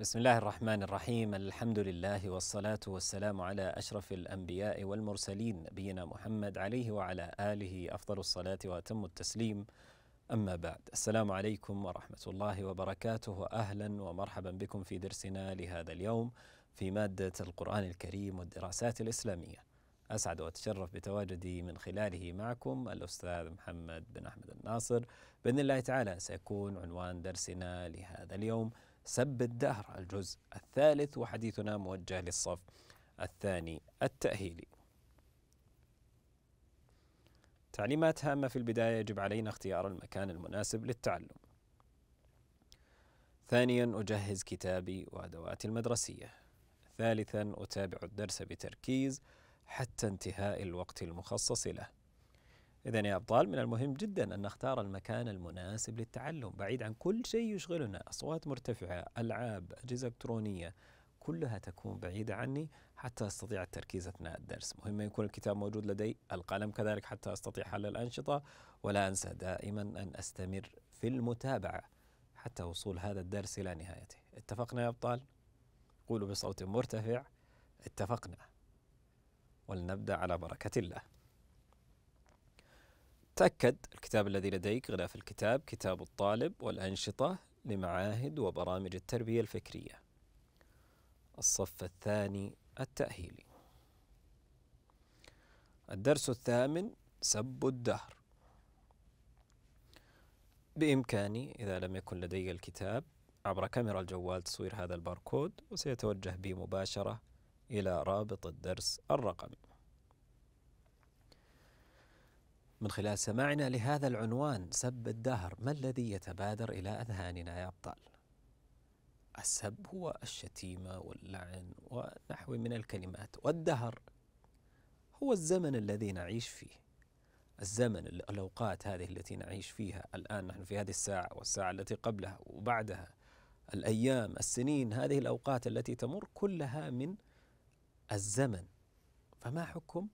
بسم الله الرحمن الرحيم الحمد لله والصلاة والسلام على أشرف الأنبياء والمرسلين نبينا محمد عليه وعلى آله أفضل الصلاة وأتم التسليم أما بعد السلام عليكم ورحمة الله وبركاته أهلا ومرحبا بكم في درسنا لهذا اليوم في مادة القرآن الكريم والدراسات الإسلامية أسعد وأتشرف بتواجدي من خلاله معكم الأستاذ محمد بن أحمد الناصر بإذن الله تعالى سيكون عنوان درسنا لهذا اليوم سب الدهر الجزء الثالث وحديثنا موجه للصف الثاني التأهيلي. تعليمات هامة في البداية يجب علينا اختيار المكان المناسب للتعلم. ثانيا أجهز كتابي وأدواتي المدرسية. ثالثا أتابع الدرس بتركيز حتى انتهاء الوقت المخصص له. إذا يا أبطال من المهم جدا أن نختار المكان المناسب للتعلم بعيد عن كل شيء يشغلنا أصوات مرتفعة ألعاب أجهزة إلكترونية كلها تكون بعيدة عني حتى أستطيع التركيز أثناء الدرس مهم يكون الكتاب موجود لدي القلم كذلك حتى أستطيع حل الأنشطة ولا أنسى دائما أن أستمر في المتابعة حتى وصول هذا الدرس إلى نهايته اتفقنا يا أبطال؟ قولوا بصوت مرتفع اتفقنا ولنبدأ على بركة الله تأكد الكتاب الذي لديك غلاف الكتاب كتاب الطالب والأنشطة لمعاهد وبرامج التربية الفكرية الصف الثاني التأهيلي الدرس الثامن سب الدهر بإمكاني إذا لم يكن لدي الكتاب عبر كاميرا الجوال تصوير هذا الباركود وسيتوجه بي مباشرة إلى رابط الدرس الرقمي من خلال سماعنا لهذا العنوان سب الدهر ما الذي يتبادر إلى أذهاننا يا أبطال؟ السب هو الشتيمة واللعن ونحو من الكلمات والدهر هو الزمن الذي نعيش فيه الزمن الأوقات هذه التي نعيش فيها الآن نحن في هذه الساعة والساعة التي قبلها وبعدها الأيام السنين هذه الأوقات التي تمر كلها من الزمن فما حكم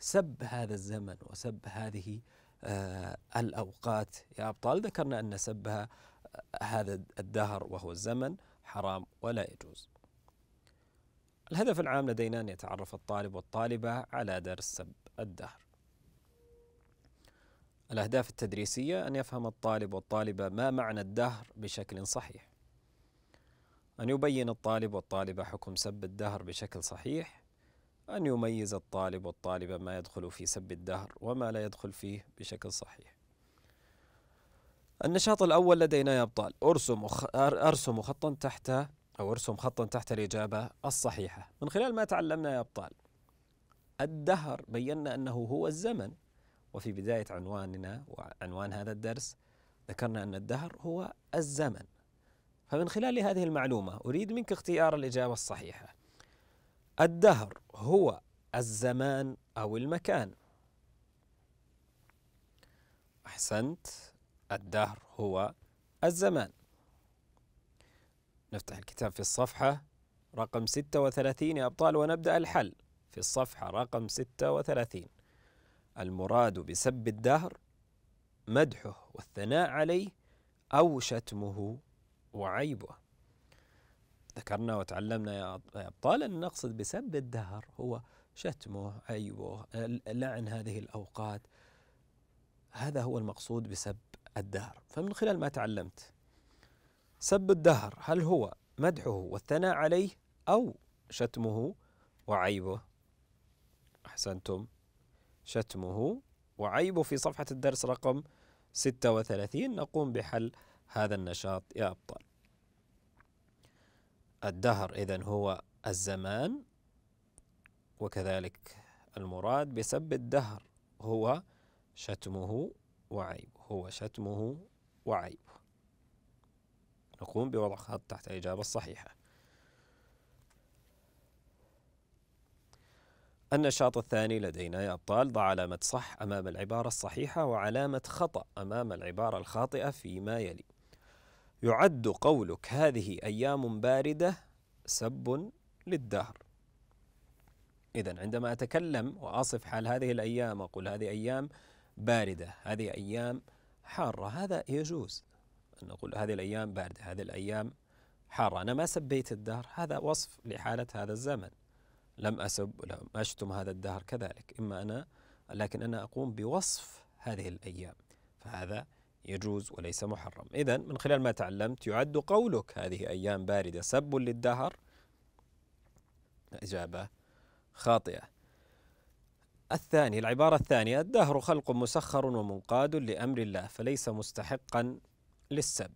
سب هذا الزمن وسب هذه آه، الأوقات يا أبطال ذكرنا أن سبها آه، هذا الدهر وهو الزمن حرام ولا يجوز الهدف العام لدينا أن يتعرف الطالب والطالبة على درس سب الدهر الأهداف التدريسية أن يفهم الطالب والطالبة ما معنى الدهر بشكل صحيح أن يبين الطالب والطالبة حكم سب الدهر بشكل صحيح أن يميز الطالب والطالبة ما يدخل في سب الدهر وما لا يدخل فيه بشكل صحيح النشاط الأول لدينا يا أبطال أرسم, أرسم خطا تحت أو أرسم خطا تحت الإجابة الصحيحة من خلال ما تعلمنا يا أبطال الدهر بينا أنه هو الزمن وفي بداية عنواننا وعنوان هذا الدرس ذكرنا أن الدهر هو الزمن فمن خلال هذه المعلومة أريد منك اختيار الإجابة الصحيحة الدهر هو الزمان أو المكان أحسنت الدهر هو الزمان نفتح الكتاب في الصفحة رقم 36 يا أبطال ونبدأ الحل في الصفحة رقم 36 المراد بسب الدهر مدحه والثناء عليه أو شتمه وعيبه ذكرنا وتعلمنا يا أبطال أن نقصد بسب الدهر هو شتمه عيبه لعن هذه الأوقات هذا هو المقصود بسب الدهر فمن خلال ما تعلمت سب الدهر هل هو مدحه والثناء عليه أو شتمه وعيبه أحسنتم شتمه وعيبه في صفحة الدرس رقم 36 نقوم بحل هذا النشاط يا أبطال الدهر إذا هو الزمان وكذلك المراد بسب الدهر هو شتمه وعيبه هو شتمه وعيبه نقوم بوضع خط تحت الإجابة الصحيحة النشاط الثاني لدينا يا أبطال ضع علامة صح أمام العبارة الصحيحة وعلامة خطأ أمام العبارة الخاطئة فيما يلي يعد قولك هذه أيام باردة سب للدهر إذا عندما أتكلم وأصف حال هذه الأيام أقول هذه أيام باردة هذه أيام حارة هذا يجوز أن نقول هذه الأيام باردة هذه الأيام حارة أنا ما سبيت الدهر هذا وصف لحالة هذا الزمن لم أسب لم أشتم هذا الدهر كذلك إما أنا لكن أنا أقوم بوصف هذه الأيام فهذا يجوز وليس محرم إذا من خلال ما تعلمت يعد قولك هذه أيام باردة سب للدهر إجابة خاطئة الثاني العبارة الثانية الدهر خلق مسخر ومنقاد لأمر الله فليس مستحقا للسب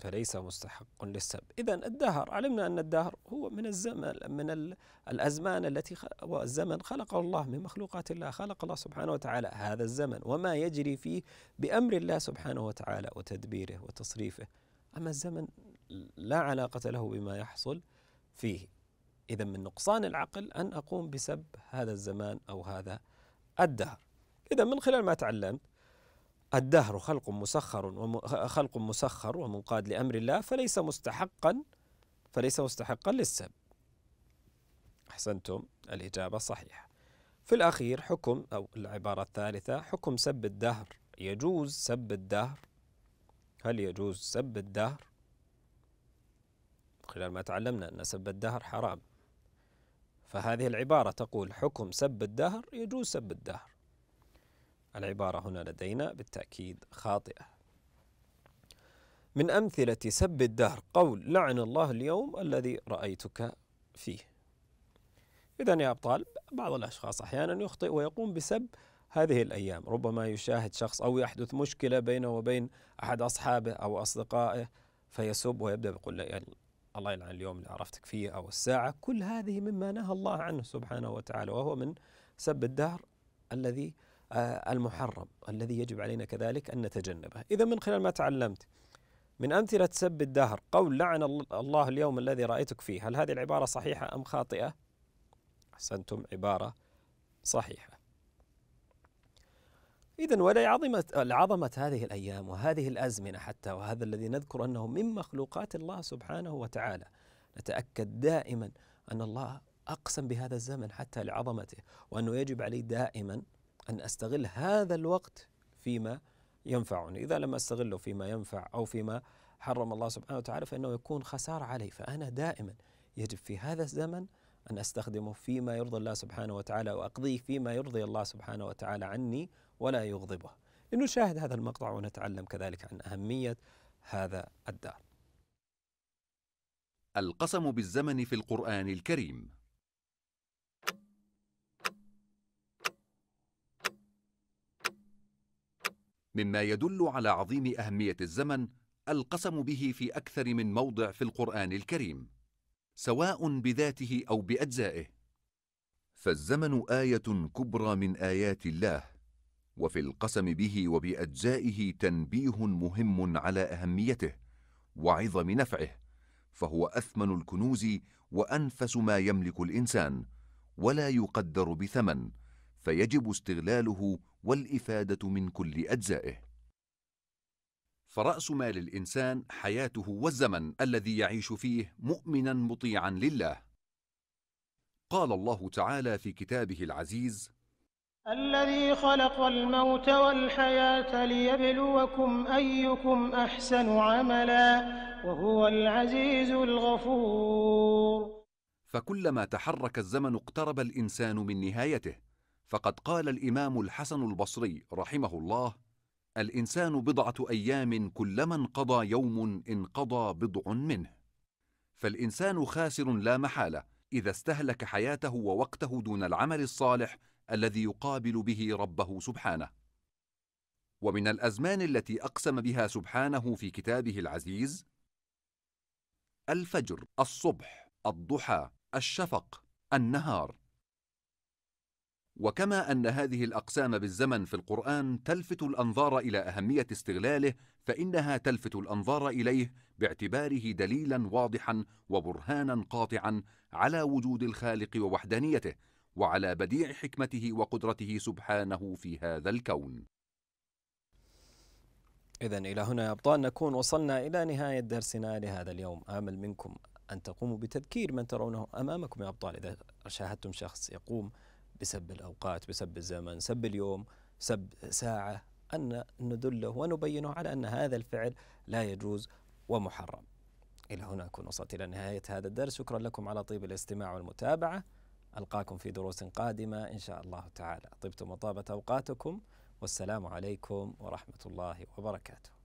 فليس مستحق للسب إذا الدهر علمنا أن الدهر هو من الزمن من الأزمان التي والزمن خلقه الله من مخلوقات الله خلق الله سبحانه وتعالى هذا الزمن وما يجري فيه بأمر الله سبحانه وتعالى وتدبيره وتصريفه أما الزمن لا علاقة له بما يحصل فيه إذا من نقصان العقل أن أقوم بسب هذا الزمان أو هذا الدهر إذا من خلال ما تعلمت الدهر خلق مسخر خلق مسخر ومنقاد لأمر الله فليس مستحقا فليس مستحقا للسب أحسنتم الإجابة صحيحة في الأخير حكم أو العبارة الثالثة حكم سب الدهر يجوز سب الدهر هل يجوز سب الدهر خلال ما تعلمنا أن سب الدهر حرام فهذه العبارة تقول حكم سب الدهر يجوز سب الدهر العبارة هنا لدينا بالتأكيد خاطئة من أمثلة سب الدهر قول لعن الله اليوم الذي رأيتك فيه إذا يا أبطال بعض الأشخاص أحيانا يخطئ ويقوم بسب هذه الأيام ربما يشاهد شخص أو يحدث مشكلة بينه وبين أحد أصحابه أو أصدقائه فيسب ويبدأ بقول يعني الله يلعن اليوم اللي عرفتك فيه أو الساعة كل هذه مما نهى الله عنه سبحانه وتعالى وهو من سب الدهر الذي آه، المحرم الذي يجب علينا كذلك أن نتجنبه إذا من خلال ما تعلمت من أمثلة سب الدهر قول لعن الله اليوم الذي رأيتك فيه هل هذه العبارة صحيحة أم خاطئة؟ أحسنتم عبارة صحيحة إذا ولعظمة لعظمة هذه الأيام وهذه الأزمنة حتى وهذا الذي نذكر أنه من مخلوقات الله سبحانه وتعالى نتأكد دائما أن الله أقسم بهذا الزمن حتى لعظمته وأنه يجب عليه دائما أن أستغل هذا الوقت فيما ينفعني إذا لم أستغله فيما ينفع أو فيما حرم الله سبحانه وتعالى فإنه يكون خسارة علي فأنا دائما يجب في هذا الزمن أن أستخدمه فيما يرضي الله سبحانه وتعالى وأقضيه فيما يرضي الله سبحانه وتعالى عني ولا يغضبه لنشاهد هذا المقطع ونتعلم كذلك عن أهمية هذا الدار القسم بالزمن في القرآن الكريم مما يدل على عظيم أهمية الزمن القسم به في أكثر من موضع في القرآن الكريم سواء بذاته أو بأجزائه فالزمن آية كبرى من آيات الله وفي القسم به وبأجزائه تنبيه مهم على أهميته وعظم نفعه فهو أثمن الكنوز وأنفس ما يملك الإنسان ولا يقدر بثمن فيجب استغلاله والإفادة من كل أجزائه فرأس مال الإنسان حياته والزمن الذي يعيش فيه مؤمنا مطيعا لله قال الله تعالى في كتابه العزيز الذي خلق الموت والحياة ليبلوكم أيكم أحسن عملا وهو العزيز الغفور فكلما تحرك الزمن اقترب الإنسان من نهايته فقد قال الامام الحسن البصري رحمه الله الانسان بضعه ايام كلما انقضى يوم انقضى بضع منه فالانسان خاسر لا محاله اذا استهلك حياته ووقته دون العمل الصالح الذي يقابل به ربه سبحانه ومن الازمان التي اقسم بها سبحانه في كتابه العزيز الفجر الصبح الضحى الشفق النهار وكما أن هذه الأقسام بالزمن في القرآن تلفت الأنظار إلى أهمية استغلاله فإنها تلفت الأنظار إليه باعتباره دليلا واضحا وبرهانا قاطعا على وجود الخالق ووحدانيته وعلى بديع حكمته وقدرته سبحانه في هذا الكون إذا إلى هنا يا أبطال نكون وصلنا إلى نهاية درسنا لهذا اليوم آمل منكم أن تقوموا بتذكير من ترونه أمامكم يا أبطال إذا شاهدتم شخص يقوم بسب الأوقات بسب الزمن سب اليوم سب ساعة أن ندله ونبينه على أن هذا الفعل لا يجوز ومحرم إلى هنا أكون وصلت إلى نهاية هذا الدرس شكرا لكم على طيب الاستماع والمتابعة ألقاكم في دروس قادمة إن شاء الله تعالى طبتم وطابت أوقاتكم والسلام عليكم ورحمة الله وبركاته